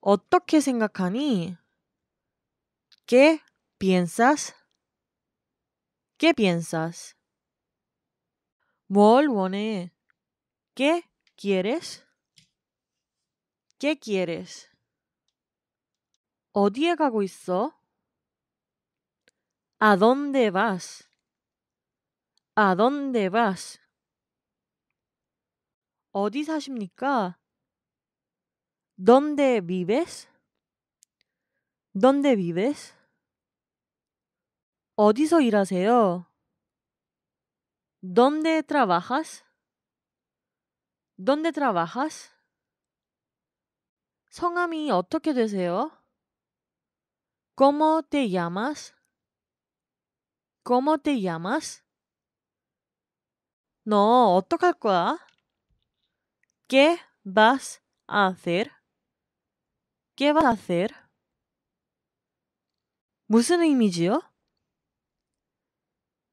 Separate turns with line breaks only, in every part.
어떻게 생각하니? ¿Qué piensas? ¿Qué piensas? 뭘 원해? ¿Qué quieres? ¿Qué quieres? 어디에 가고 있어? ¿A dónde vas? ¿A dónde vas? 어디 사십니까? ¿Dónde vives? ¿Dónde vives? 어디서 일하세요? ¿Dónde trabajas? ¿Dónde trabajas? 성함이 어떻게 되세요? ¿Cómo te llamas? ¿Cómo te llamas? No, 어떡할 거야? ¿Qué vas a hacer? ¿Qué vas a hacer? 무슨 의미지요?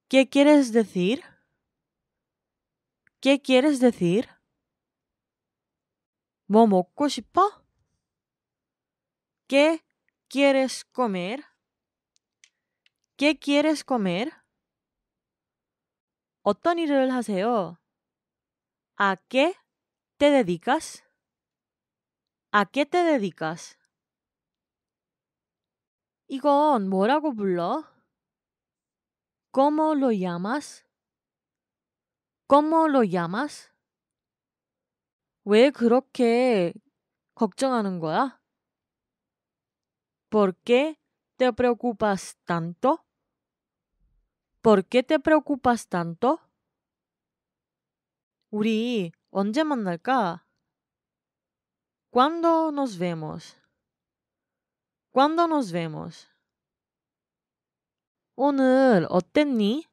¿Qué quieres decir? ¿Qué quieres decir? ¿뭐 먹고 ¿Qué quieres comer? ¿Qué quieres comer? 어떤 일을 하세요? ¿A qué te dedicas? ¿A qué te dedicas? 이건 뭐라고 불러? ¿Cómo lo llamas? ¿Cómo lo llamas? 왜 그렇게 걱정하는 거야? ¿Por qué te preocupas tanto? ¿Por qué te preocupas tanto? 우리 언제 만날까? ¿Cuándo nos vemos? ¿Cuándo nos vemos? 오늘 어땠니?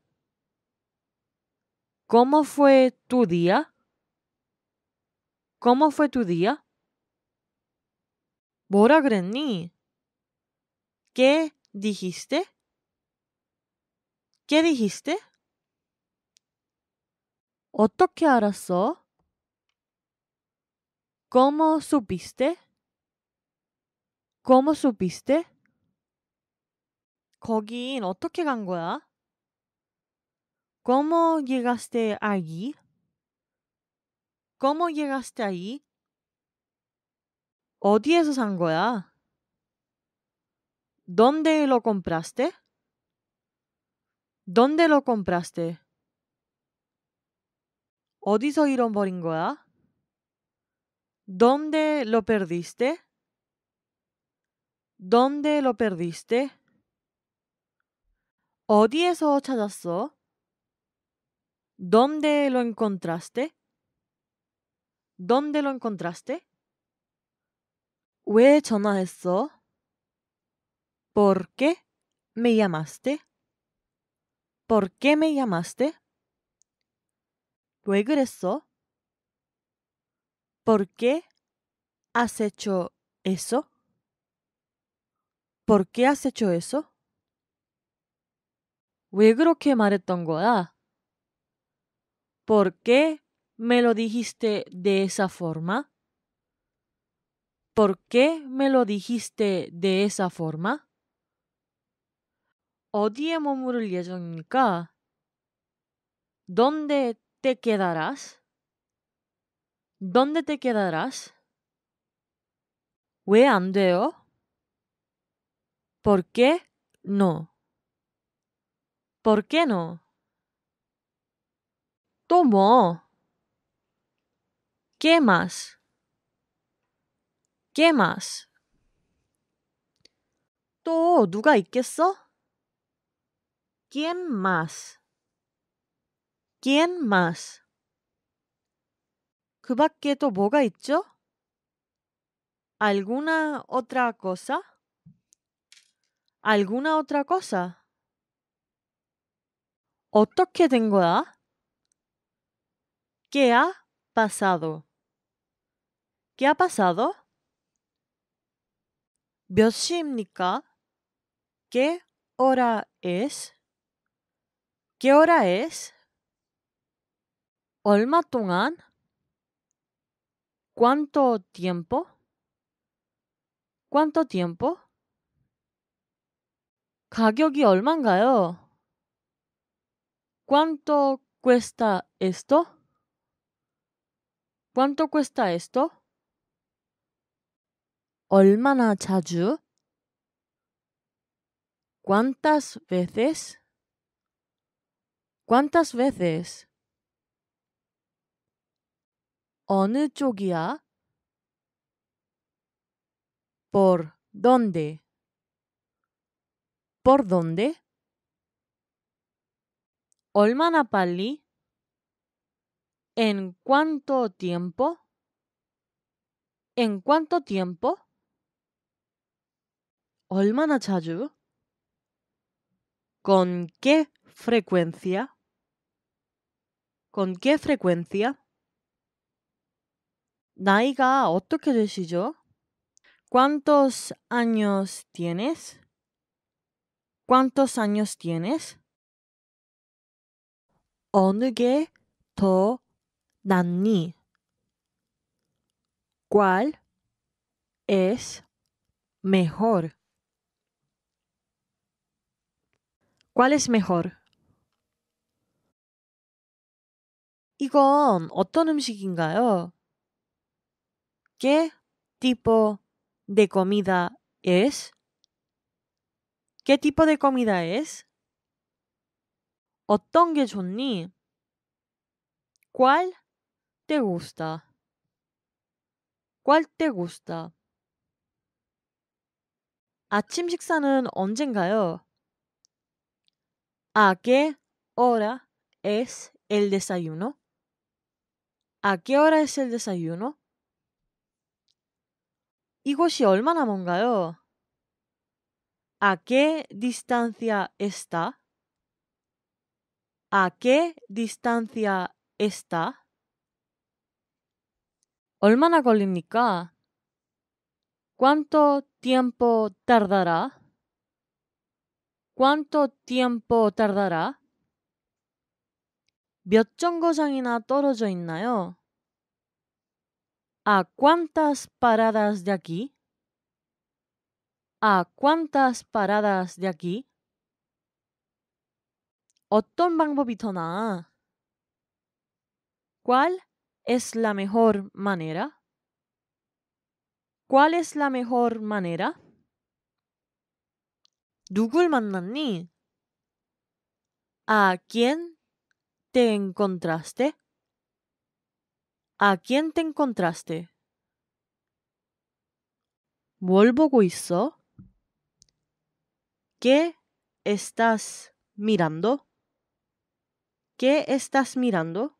¿Cómo fue tu día? ¿Cómo fue tu día? 뭐라 ¿Qué dijiste? ¿Qué dijiste? 어떻게 알았어? ¿Cómo supiste? ¿Cómo supiste? ¿Cómo llegaste allí? ¿Cómo llegaste allí? 어디에서 산 거야? ¿Dónde lo compraste? ¿Dónde lo compraste? 어디서 잃어버린 거야? ¿Dónde lo perdiste? ¿Dónde lo perdiste? 어디에서 찾았어? ¿Dónde lo encontraste? ¿Dónde lo encontraste? 왜 전화했어? ¿Por qué me llamaste? ¿Por qué me llamaste? ¿왜 regresó ¿Por qué has hecho eso? ¿Por qué has hecho eso? 왜 그렇게 말했던 거야? ¿Por qué me lo dijiste de esa forma? ¿Por qué me lo dijiste de esa forma? 어디에 머무를 예정입니까? ¿Dónde te quedarás? ¿Dónde te quedarás? 왜 andeo 돼요? ¿Por qué no? ¿Por qué no? Tomó. ¿Qué más? ¿Qué más? ¿Tú? 누가 있겠어? ¿Quién más? ¿Quién más? 그 밖에 ¿Alguna otra cosa? ¿Alguna otra cosa? que tengo ¿Qué ha pasado? ¿Qué ha pasado? Biosimnica. ¿Qué hora es? ¿Qué hora es? Olmatungán ¿Cuánto tiempo? ¿Cuánto tiempo? 가격이 ¿Cuánto cuesta esto? ¿Cuánto cuesta esto? 얼마나 자주? ¿Cuántas veces? ¿Cuántas veces? 어느 쪽이야? ¿Por dónde? ¿Por dónde? Olmana Pali. ¿En cuánto tiempo? ¿En cuánto tiempo? Olmana ¿Con qué frecuencia? ¿Con qué frecuencia? 나이가 어떻게 yo. ¿Cuántos años tienes? ¿Cuántos años tienes? 어느 to 더 ¿Cuál es mejor? ¿Cuál es mejor? 이건 어떤 음식인가요? ¿Qué tipo de comida es? ¿Qué tipo de comida es? 어떤 게 ¿Cuál te gusta? ¿Cuál te gusta? ¿A qué hora es el desayuno? ¿A qué hora es el desayuno? ¿A qué distancia está? ¿A qué distancia está? ¿Cuánto tiempo tardará? ¿Cuánto tiempo tardará? 몇 정거장이나 ¿A cuántas paradas de aquí? ¿A cuántas paradas de aquí? 어떤 방법이 더 ¿Cuál es la mejor manera? ¿Cuál es la mejor manera? 누굴 만났니? ¿A quién te encontraste? ¿A quién te encontraste? 뭘 보고 ¿Qué estás mirando? ¿Qué estás mirando?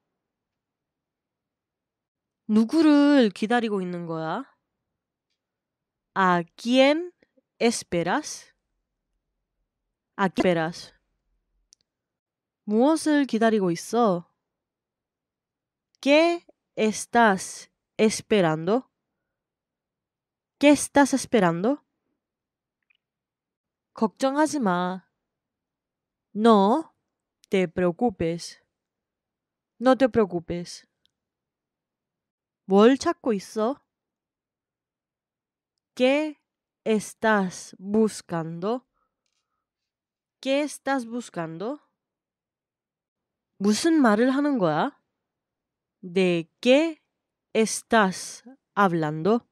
¿A quién esperas? ¿A quién esperas? ¿Qué estás esperando? ¿Qué estás esperando? 걱정하지 마. No te preocupes. No te preocupes. 뭘 찾고 있어? ¿Qué estás buscando? ¿Qué estás buscando? 무슨 말을 하는 거야? ¿De qué estás hablando?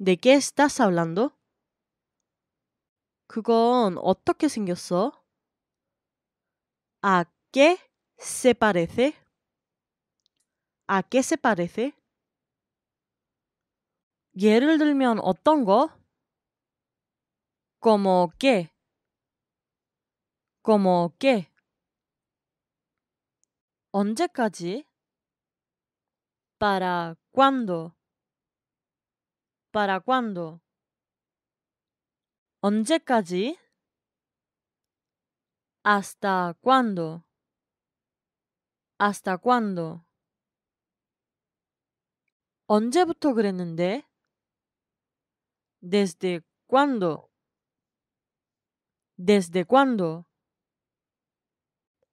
¿De qué estás hablando? 그건 어떻게 생겼어? ¿A qué se parece? ¿A qué se parece? 예를 들면 어떤 거? como qué? como qué? 언제까지? para cuándo? para cuándo? 언제까지? ¿Hasta cuándo? ¿Hasta cuándo? 언제부터 그랬는데? ¿Desde cuándo? ¿Desde cuándo?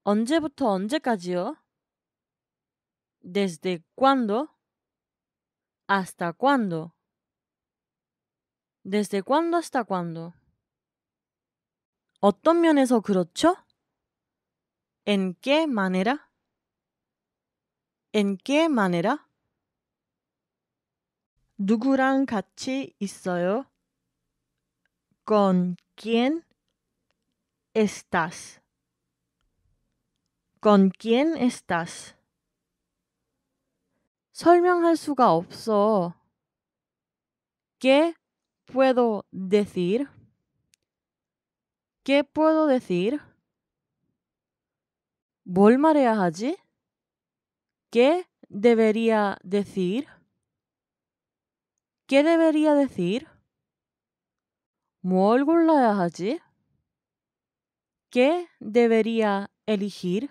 언제부터 언제까지요? ¿Desde cuándo? ¿Hasta cuándo? ¿Desde cuándo hasta cuándo? 어떤 면에서 ¿En qué manera? ¿En qué manera? 누구랑 같이 있어요? ¿Con quién estás? ¿Con quién estás? 설명할 수가 ¿Qué puedo decir? ¿Qué puedo decir? a haji? ¿Qué debería decir? ¿Qué debería decir? a haji? ¿Qué debería elegir?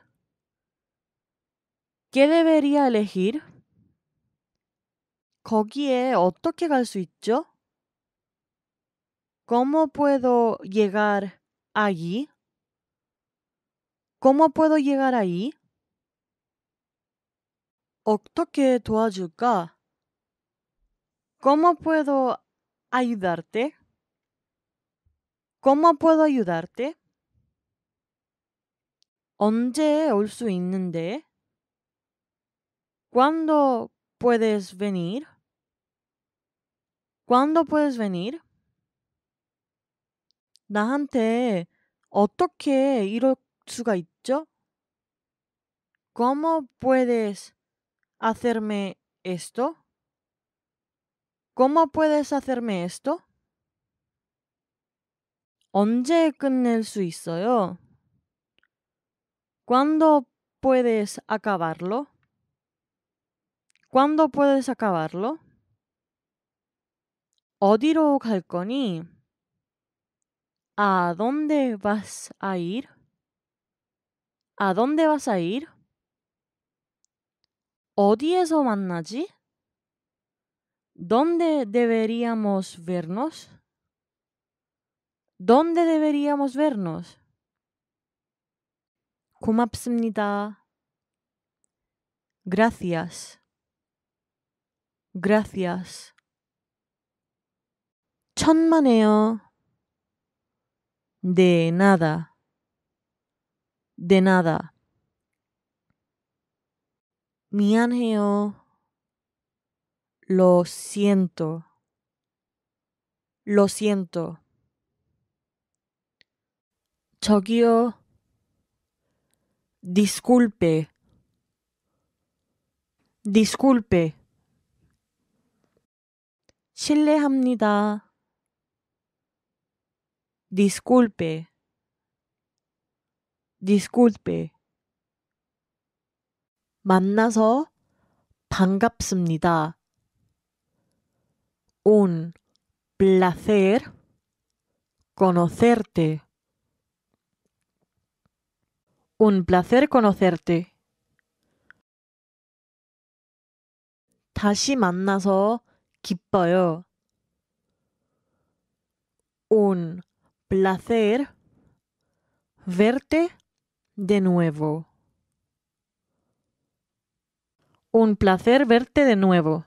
¿Qué debería elegir? 어떻게 갈수 ¿Cómo puedo llegar allí? ¿Cómo puedo llegar ahí? ¿Cómo puedo ayudarte? ¿Cómo puedo ayudarte? 언제 ¿Cuándo puedes venir? ¿Cuándo puedes venir? 나한테 어떻게 이럴 수가 있죠? ¿Cómo puedes hacerme esto? ¿Cómo puedes hacerme esto? 언제 끝낼 el suizo? ¿Cuándo puedes acabarlo? ¿Cuándo puedes acabarlo? 어디로 갈 거니? ¿A dónde vas a ir? ¿A dónde vas a ir? ¿Odieso mannaji? ¿Dónde deberíamos vernos? ¿Dónde deberíamos vernos? 고맙습니다. Gracias. Gracias. 천만에요 de nada, de nada. Mi ángel, lo siento, lo siento. Tokio disculpe, disculpe. 실례합니다. Disculpe. Disculpe. 만나서 반갑습니다. Un placer conocerte. Un placer conocerte. 다시 만나서 기뻐요. Un placer verte de nuevo. Un placer verte de nuevo.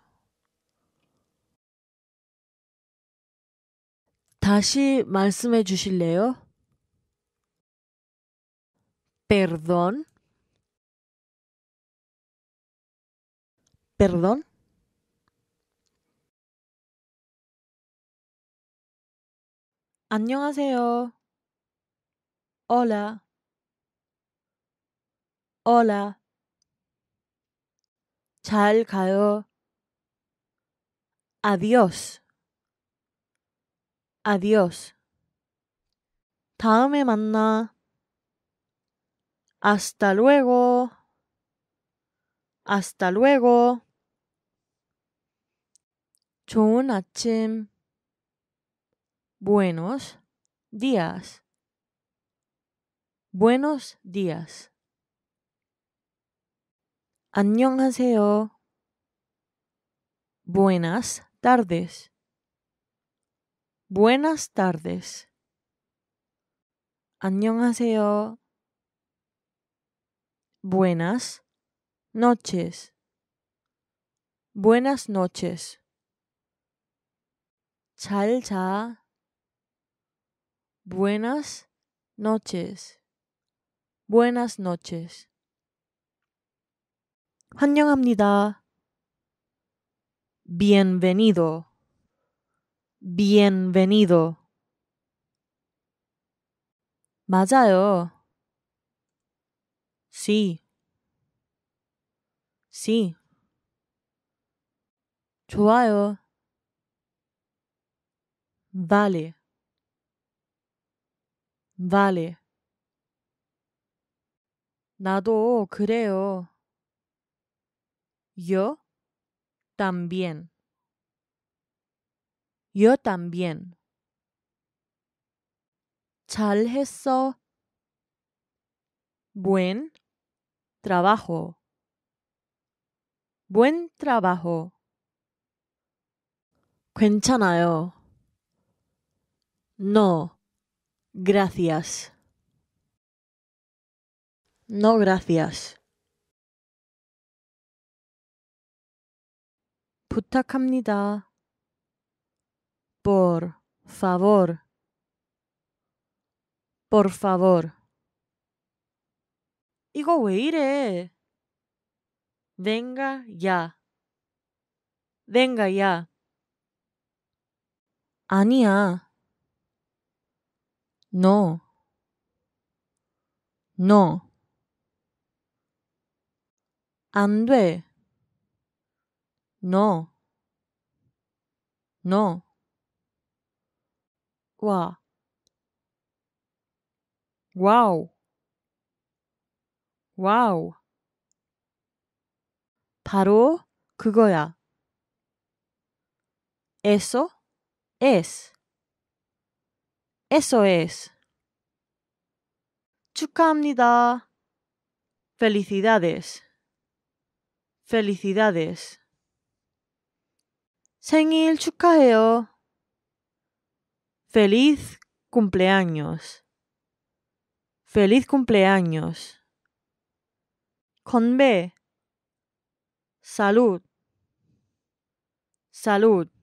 다시 말씀해 주실래요? Perdón. Perdón. 안녕하세요. Hola. Hola. 잘 가요. Adiós. Adiós. 다음에 만나. Hasta luego. Hasta luego. 좋은 아침. Buenos días. Buenos días. 안녕하세요. Buenas tardes. Buenas tardes. 안녕하세요. Buenas noches. Buenas noches. 잘 Buenas noches. Buenas noches. 환영합니다. Bienvenido. Bienvenido. 맞아요. Sí. Sí. 좋아요. Vale. Vale. 나도 creo. Yo también. Yo también. 잘했어. Buen trabajo. Buen trabajo. 괜찮아요. No. Gracias. No, gracias. 부탁합니다. Por favor. Por favor. 이거 왜 Venga ya. Venga ya. 아니야. no, no. 안 돼, no, no. 와, 와우, 와우. 바로 그거야. eso es Eso es. 축하합니다. Felicidades. Felicidades. 생일 축하해요. Feliz cumpleaños. Feliz cumpleaños. Conve. Salud. Salud.